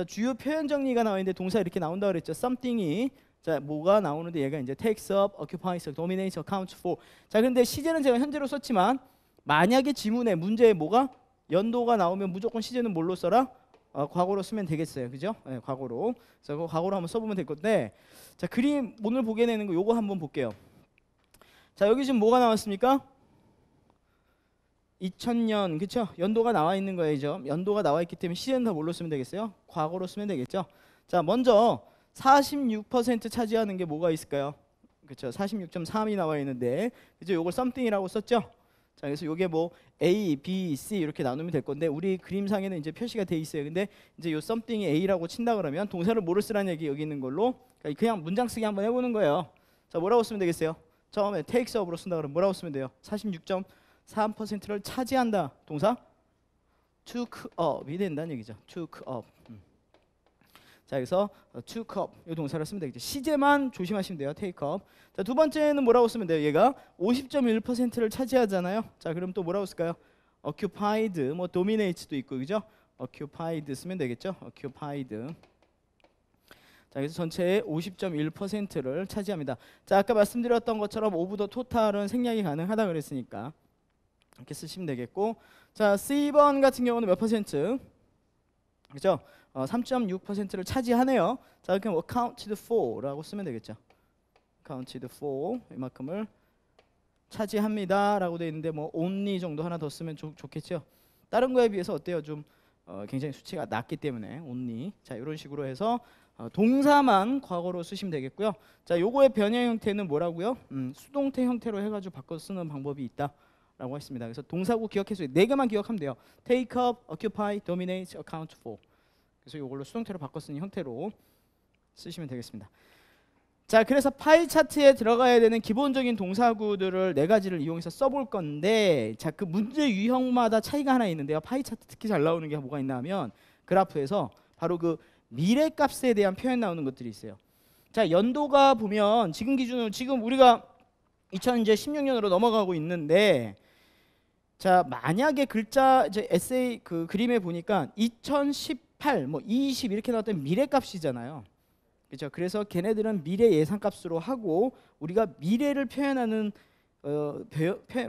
자 주요 표현 정리가 나와 있는데 동사 이렇게 나온다 그랬죠. something이 자 뭐가 나오는데 얘가 이제 takes up, occupies, dominates, accounts for. 자 근데 시제는 제가 현재로 썼지만 만약에 지문에 문제에 뭐가 연도가 나오면 무조건 시제는 뭘로 써라? 어, 과거로 쓰면 되겠어요. 그죠? 네, 과거로. 자, 그 과거로 한번 써보면 될 건데 자 그림 오늘 보게 되는 거 요거 한번 볼게요. 자 여기 지금 뭐가 나왔습니까? 2000년 그쵸 연도가 나와 있는 거예요 이제 연도가 나와 있기 때문에 시제는 뭘로 쓰면 되겠어요 과거로 쓰면 되겠죠 자 먼저 46% 차지하는 게 뭐가 있을까요 그쵸 46.3이 나와 있는데 이제 요걸 썸띵이라고 썼죠 자 그래서 요게 뭐 A, B, C 이렇게 나누면 될 건데 우리 그림상에는 이제 표시가 돼 있어요 근데 이제 요 썸띵이 A라고 친다 그러면 동사를 뭐를 쓰라는 얘기 여기 있는 걸로 그러니까 그냥 문장 쓰기 한번 해보는 거예요 자 뭐라고 쓰면 되겠어요 처음에 takes up으로 쓴다 그러면 뭐라고 쓰면 돼요 46. 3%를 차지한다. 동사 to up이 된다는 얘기죠. to up. 음. 자, 여기서 어, to up 이 동사를 쓰면 되겠죠. 시제만 조심하시면 돼요. take up. 자, 두 번째는 뭐라고 쓰면 돼요? 얘가 50.1%를 차지하잖아요. 자, 그럼 또 뭐라고 쓸까요? occupied, 뭐 dominate도 있고 그죠? occupied 쓰면 되겠죠. occupied. 자, 그래서 전체의 50.1%를 차지합니다. 자, 아까 말씀드렸던 것처럼 오브 더 토탈은 생략이 가능하다 그랬으니까 이렇게 쓰시면 되겠고 자 C번 같은 경우는 몇 퍼센트? 그죠? 어, 3.6%를 차지하네요. 자 그럼 accounted 뭐 for라고 쓰면 되겠죠. accounted for 이만큼을 차지합니다라고 돼 있는데 뭐 only 정도 하나 더 쓰면 좋, 좋겠죠. 다른 거에 비해서 어때요? 좀 어, 굉장히 수치가 낮기 때문에 only 자 이런 식으로 해서 어, 동사만 과거로 쓰시면 되겠고요. 자 요거의 변형 형태는 뭐라고요? 음, 수동태 형태로 해가지고 바꿔 쓰는 방법이 있다. 라고 했습니다. 그래서 동사구 기억해서 네 개만 기억하면 돼요. take up, occupy, dominate, account for. 그래서 이걸로 수동태로 바꿨으니 형태로 쓰시면 되겠습니다. 자, 그래서 파이 차트에 들어가야 되는 기본적인 동사구들을 네 가지를 이용해서 써볼 건데 자, 그 문제 유형마다 차이가 하나 있는데요. 파이 차트 특히 잘 나오는 게 뭐가 있냐면 그래프에서 바로 그 미래 값에 대한 표현 나오는 것들이 있어요. 자, 연도가 보면 지금 기준으로 지금 우리가 2016년으로 넘어가고 있는데 자 만약에 글자 이제 에세이 그 그림에 보니까 2018 뭐 20 이렇게 나왔던 미래값이잖아요. 그렇죠. 그래서 걔네들은 미래 예상값으로 하고 우리가 미래를 표현하는 어,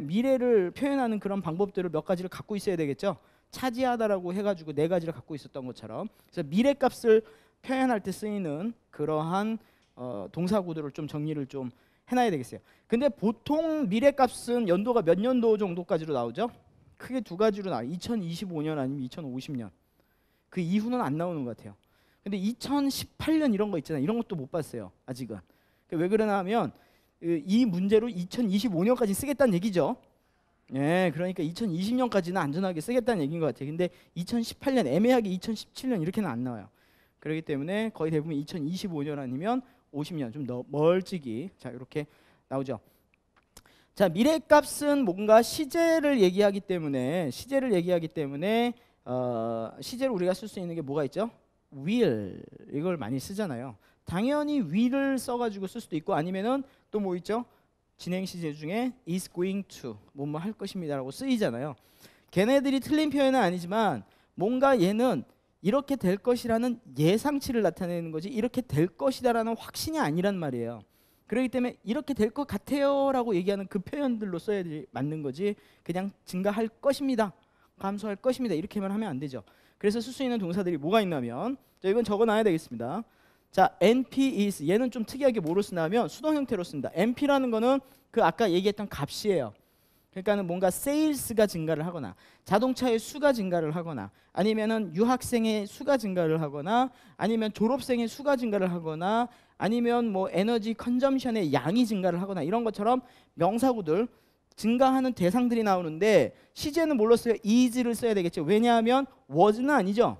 미래를 표현하는 그런 방법들을 몇 가지를 갖고 있어야 되겠죠. 차지하다라고 해가지고 네 가지를 갖고 있었던 것처럼 그래서 미래 값을 표현할 때 쓰이는 그러한 어, 동사 구도를 좀 정리를 좀 해놔야 되겠어요. 근데 보통 미래값은 연도가 몇 년도 정도까지로 나오죠? 크게 두 가지로 나와요. 2025년 아니면 2050년. 그 이후는 안 나오는 것 같아요. 근데 2018년 이런 거 있잖아요. 이런 것도 못 봤어요. 아직은. 왜그러냐 그러니까 하면 그 이 문제로 2025년까지 쓰겠다는 얘기죠. 예, 그러니까 2020년까지는 안전하게 쓰겠다는 얘기인 것 같아요. 근데 2018년 애매하게 2017년 이렇게는 안 나와요. 그렇기 때문에 거의 대부분 2025년 아니면 50년 좀 더 멀찍이 자 이렇게 나오죠. 자 미래 값은 뭔가 시제를 얘기하기 때문에 시제를 얘기하기 때문에 어, 시제를 우리가 쓸 수 있는 게 뭐가 있죠? will 이걸 많이 쓰잖아요. 당연히 will을 써가지고 쓸 수도 있고 아니면은 또 뭐 있죠? 진행 시제 중에 is going to 뭐뭐 뭐 할 것입니다라고 쓰이잖아요. 걔네들이 틀린 표현은 아니지만 뭔가 얘는 이렇게 될 것이라는 예상치를 나타내는 거지 이렇게 될 것이다라는 확신이 아니란 말이에요. 그렇기 때문에 이렇게 될 것 같아요라고 얘기하는 그 표현들로 써야 맞는 거지 그냥 증가할 것입니다. 감소할 것입니다. 이렇게만 하면 안 되죠. 그래서 쓸 수 있는 동사들이 뭐가 있냐면 자, 이건 적어놔야 되겠습니다. 자, NP is 얘는 좀 특이하게 뭐로 쓰냐면 수동 형태로 쓴다. NP라는 거는 그 아까 얘기했던 값이에요. 그러니까는 뭔가 세일스가 증가를 하거나 자동차의 수가 증가를 하거나 아니면은 유학생의 수가 증가를 하거나 아니면 졸업생의 수가 증가를 하거나 아니면 뭐 에너지 컨점션의 양이 증가를 하거나 이런 것처럼 명사구들 증가하는 대상들이 나오는데 시제는 몰랐어요이즈를 써야 되겠죠. 왜냐하면 워즈는 아니죠.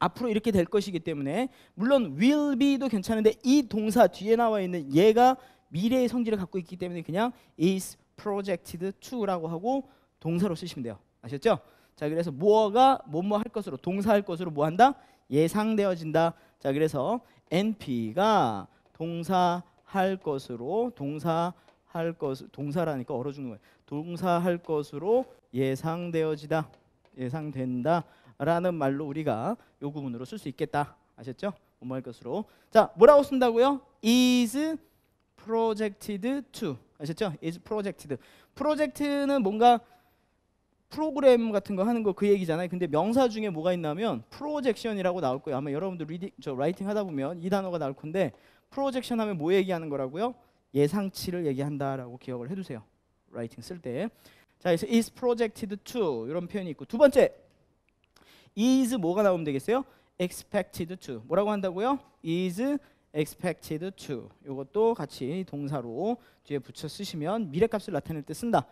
앞으로 이렇게 될 것이기 때문에 물론 will be도 괜찮은데 이 동사 뒤에 나와 있는 얘가 미래의 성질을 갖고 있기 때문에 그냥 is projected to라고 하고 동사로 쓰시면 돼요. 아셨죠? 자, 그래서 뭐가 뭐뭐 할 것으로 동사할 것으로 뭐 한다? 예상되어진다. 자, 그래서 np가 동사할 것으로 동사할 것 동사라니까 얼어 죽는 거예요. 동사할 것으로 예상되어지다. 예상된다라는 말로 우리가 요 구문으로 쓸 수 있겠다. 아셨죠? 뭐뭐 할 것으로. 자, 뭐라고 쓴다고요? is projected to 아셨죠? is projected. 프로젝트는 뭔가 프로그램 같은 거 하는 거 그 얘기잖아요. 근데 명사 중에 뭐가 있냐면 프로젝션이라고 나올 거예요. 아마 여러분들 리딩 저 라이팅 하다 보면 이 단어가 나올 건데 프로젝션 하면 뭐 얘기하는 거라고요? 예상치를 얘기한다라고 기억을 해 두세요. 라이팅 쓸 때. 자, 그래서 is projected to 이런 표현이 있고 두 번째 is 뭐가 나오면 되겠어요? expected to. 뭐라고 한다고요? is expected to 이것도 같이 동사로 뒤에 붙여 쓰시면 미래값을 나타낼 때 쓴다.